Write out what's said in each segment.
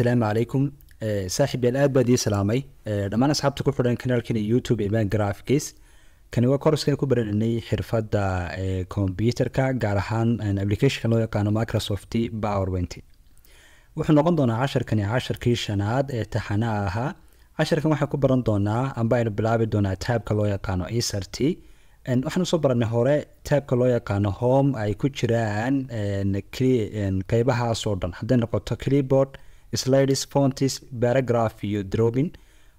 asalaamu calaykum eh, saaxiib yaal aad baad ii salaamay eh, dhammaan asxaabta ku xidhan kanaalkani youtube imaan graphics kani waa koraskan ku bararinay xirfadda eh, computerka gaar ahaan applicationka loo yaqaano microsoft powerpoint wuxuu noqon doonaa casharkani casharkii shanaad ee taxanaha ahaa casharkan waxaan ku baran doonaa amba aynu bilaabi doonaa taabka loo yaqaano ecrt waxaan usoo baranay hore taabka loo yaqaano home ay ku jiraan qeybahaasoo dhan hadday noqoto clipboard slides fontis baragraph drobin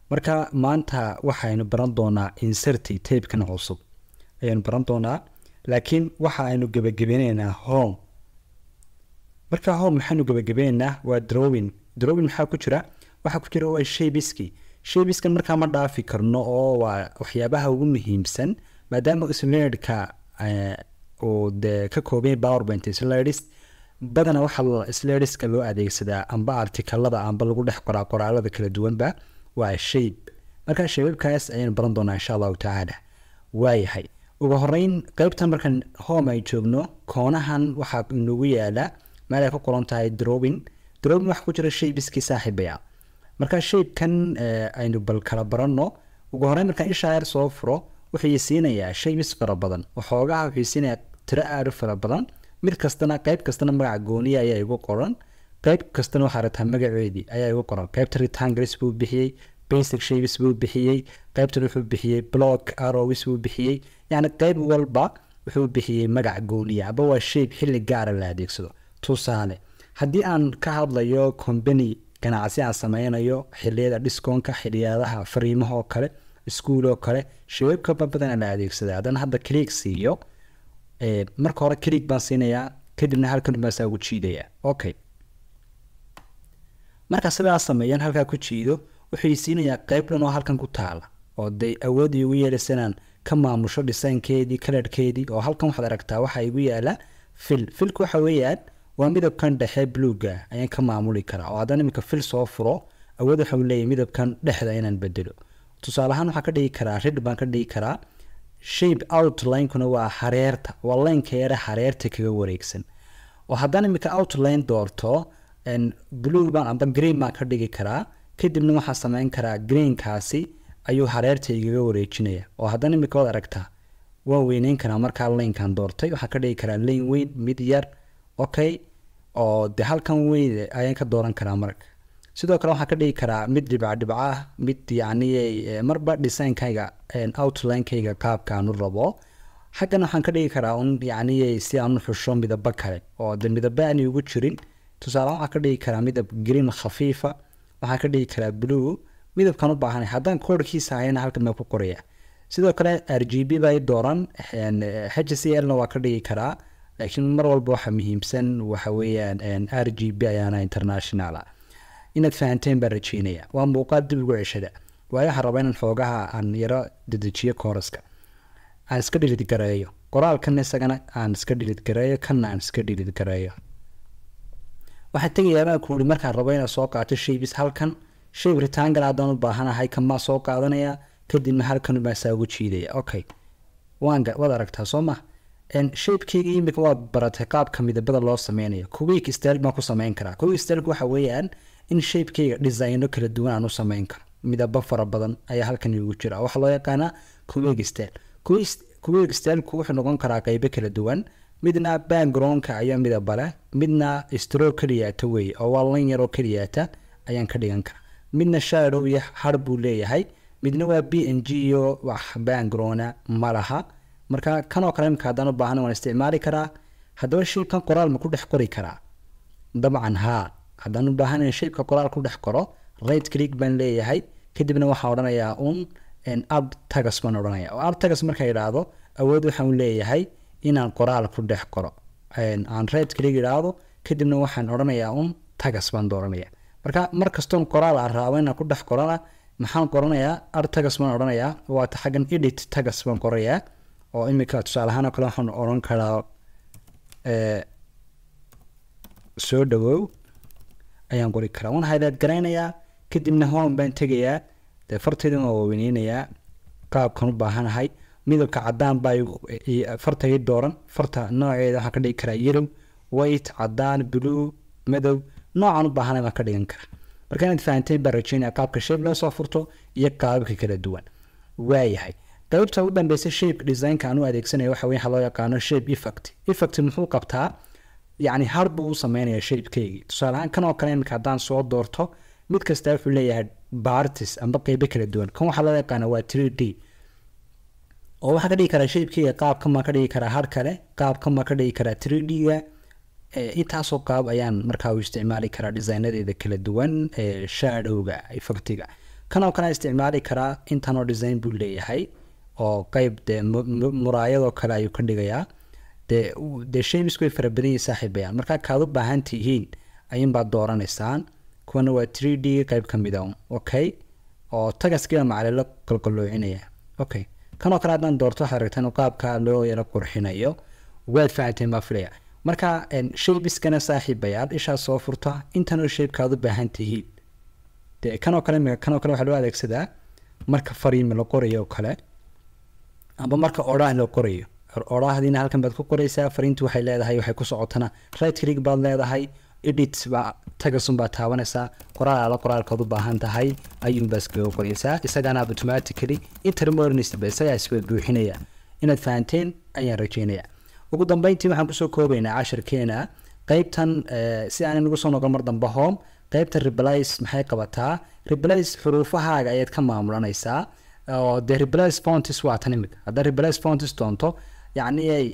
marka maanta waxaynu baran doonaa inserti tabekan cusub ayaynu baran doonaa laakiin waxa aynu gebagabeynenaa home marka home maxaanu gebagabeynenaa waa drowin drowin maxaa ku jira waxaa ku jira waa shabiski shabiskan markaa ma dhaafi karno oo waa waxyaabaha ugu muhiimsan maadaama slidka eh, uu dee ka koobay powerpoint slidist badana waxaa sleriska loo adeegsadaa amba artikalada amba lagu dhex qoraa qoraalada kala duwanba waa shayb markaa shabeebkaas ayaynu baran doonaa insha allahu tacaala waayahay ugu horeyn qeybtan markaan home ay joogno koonahan waxaa inagu yaala meel ay ku qoran tahay drowin drowin waxaa ku jira shaybiskii saaxiibaya markaa shaybkan eh, aynu bal kala baranno ugu horeyn markaan ishaayar soo furo wuxuu isiinayaa shaybis fara badan waxoogaha wuxuu isiinayaa tiro aad fara badan mid kastana qayb kastana magaca gooniya ayaa igu qoran qayb kastana waxaa rataa magaceedii ayaa igu qoran qaybta retangles buu bixiyey basic shavis buu bixiyey qaybtan wuxuu bixiyey block arowis buu bixiyey yacni qayb walba wuxuu bixiyey magaca gooniya aba waa shayb xilli gaara ah la adeegsado tusaale haddii aan ka hadlayo combany ganacsi aan sameynayo xiliyada dhiscoonka xiliyadaha fariimaha kale iskuul oo kale shabeebka babadan la adeegsadaa haddana hadda cliig siiyo Eh, marka hore krig baan siinayaa kadibna hal kanbaasaa ugu jiidayaa okay markaa sidaa sameeyaan halkaa ku jiido wuxuu siinayaa qeybdhan oo halkan ku taala oo de awoodii ugu yeeleysanaan ka maamusho dhisaankeedii kaladhkeedii oo halkan waxaad aragtaa waxaa igu yaala fil filka waxa weeyaan waa midabkan dhexe bluuga ayaan ka maamuli karaa oo haddaan iminka fil soo furo awood waxau leeyahy midabkan dhexda inaan bedelo tusaale ahaan waxaan ka dhigi karaa rid baan ka dhigi karaa shape outlinekuna waa hareerta waa laynka yare hareerta kaga wareegsan oo haddaan imika outline doorto blue baan amba green baan ka dhigi karaa kadibna waxaa sameyn karaa greenkaasi ayuu hareerta igaga wareejinaya oo haddaan imika waad aragtaa waan weyneyn karaa markaa laynkan doortay waxaan ka dhigi karaa layn weyn mid yar okay oo de halkan weyn ayaan ka dooran karaa marka sidoo kale waxaan ka dhigi karaa mid dhibcadhibco ah mid yacni eh, marba designkayga eh, outlinekayga qaabkaan u rabo xaggana waxaan ka dhigi karaa un yacni eh, si aan xusho midabo kale oo de midabo aanay ugu jirin tusaale waxaan ka dhigi karaa midab green khafiifa waxaan ka dhigi karaa blue midabkaan u baahanay haddaan koorkiisa hayana halka mee ku qoraya sidoo kale r g b baa dooran h c l waa ka dhigi karaa laakiin mar walba waxa muhiimsan waxa weeyaan r g b ayaana internationala ah inaad fahanteen baa rajeynaya waa muuqaal ugu ceshada waayo waxaa rabaa inaan xoogaha aan yaro dedejiyo kooraska aan iska dhilid gareeyo qoraalkanna isagana aan iska dhilid gareeyo kanna aan iska dhilid gareeyo waxaan tegayaa baan ku uri markaan rabo inaad soo qaato shaybis halkan shayb ritaangan aadaan u baahanahay kamaa soo qaadanayaa kadibna halkan baan ugu jiidaya okay waanwad aragtaa soo maa shaibkeyga imika waad baratay qaabka midabada loo sameynayo kuwiik stel baan ku sameyn karaa kuwiik stelk waxa weeyaan in shaibkeyga designo kala duwan aan u sameyn karo midabo fara badan ayaa halkan igu jira waxaa loo yaqaanaa kuwiig stel kuwiig stelku wuxuu noqon karaa qeybo kala duwan midna backgroundka ayaa midaba leh midna stro keliyaata wey oo waa lan yaroo keliyaata ayaan ka dhigan karaa midna shadow iyo har buu leeyahay midna waa b n g iyo wax backgrounda malaha marka kanoo kale imika haddaan u baahana waan isticmaali karaa haddaba shaybkan qoraal ma ku dhex qori karaa dabcan haa haddaan u baahana in shaybka qoraal ku dhex qoro right click baan leeyahay kadibna waxaa odhanayaa uun ab tagas baan odhanaya oo ab tagas markaa idhaahdo awood waxaan leeyahay inaan qoraal ku dhex qoro aan right click idhaahdo kadibna waxaan odhanayaa uun tagas baan dooranaya marka markastoon qoraal aan raabo inaan ku dhex qorana maxaan qoranayaa ab tagas baan odhanayaa waata xaggan edit tagas baan qorayaa oo imika tusaaleahaan oo kale waxaan odhan karaa eh, soo dhawow ayaan qori karaa waan haydaad garaynayaa kadibna home baan tegayaa dee fartaydan waa waaweyneynaya qaabkan u baahanahay midabka cadaan baa farta dooran farta nooceeda waxaan ka dhigi karaa yelow wayt cadaan blue madow noocan u baahanay baan ka dhigan karaa marka inaad fahanteen baan rajeynaya qaabka sheeb loo soo furto iyo qaababka kala duwan waayahay qaybta u dambeysa shape designka aan u adeegsanaya waxa weya loo yaqaano shape effect effect muxuu qabtaa yani har buu u sameynaya shapekeygii tusaale ahaan kan oo kale iminka haddaan soo doorto mid kasta wuxuu leeyahay bartis amba qeybo kala duwan kan waxaa loo yaqaana waa three d oo waxaa ka dhigi karaa shapekeyga qaabkan baan ka dhigi karaa har kale qaabkan baan ka dhigi karaa three d eh, intaasoo qaab ayaan markaa u isticmaali karaa designadeeda kala duwan ee shaadhowga effectiga kan oo kale isticmaali karaa intanoo design buu leeyahay oo qeyb dee muraayadoo kale ayuu ka dhigayaa dee dee shemisku way farabadan yihin markaa kaad u baahan tihiin ayuunbaad dooranaysaan kuwana waa tree d qeyb ka mida ah. okay oo tagaskiiba macalilo qalqaloocinaya okay kanoo kale haddaan doorto waxaad aragtaa qaabka loo yaro qurxinayo waad fahanteen baa filaya marka shaybiskana saaxiibayaal ishaa soo furta intanoo shaybkaad u baahan tihiin dee kanoo kale kanoo kale waxaa loo adeegsadaa marka fariimi la qorayo oo kale amba marka odhaa in la qorayo odhaahdiina halkan baad ku qoraysaa fariintii waxay leedahay waxay ku socotana right crig baad leedahay edit baa tagasun baad taabanaysaa qoraal ala qoraalkaad u baahan tahay ayuunbaa iskaga qoraysaa isagana automatically intermornist ba isagaa iskaga buuxinaya inaad fahanteen ayaan rajeynaya ugu dambeyntii waxaan kusoo koobaynaa cashirkeena qeybtan eh, si aan inagu soo noqon mar dambe home qeybta reblice maxay qabataa reblice xuruufahaaga ayaad ka maamulanaysaa oo dee replace fontis waa tan imika haddaa replace fontis doonto yacni ay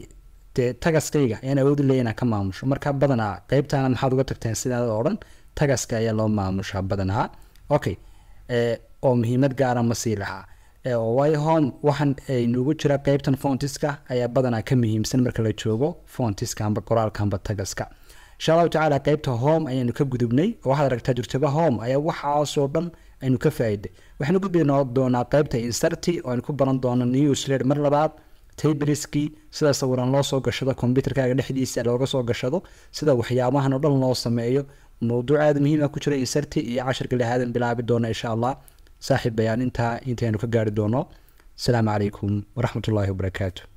dee tagaskayga ayaan awood leeya inaan ka maamusho marka badanaa qeybtaana maxaad uga tagteen sidaa odhan dhan tagaska ayaa loo maamushaa badanaa okay oo muhiimad gaara ma sii lahaa waayo home waxaan inugu jira qeybtan fontiska ayaa badanaa ka muhiimsan marka la joogo fontiskanba qoraalkanba tagaska insha allahu tacaala qeybta home ayaanu ka gudubnay oo waxaad aragtaa jirtaba home ayaa waxaasoo dhan aynu ka faa-iday waxaanu gudbi doonaa qeybta inserty oo aynu ku baran doono newsler mar labaad tabriski sida sawiran loo soo gashado kombyuterkaaga dhexdiisa looga soo gashado sida waxyaabahan oo dhan loo sameeyo mowduuc aada muhiima ah ku jira inserty iyo cashirka lihaadan bilaabi doona insha allah saaxiib bayaan intaa intaynu ka gaari doono asalaamu calaykum waraxmat ullaahi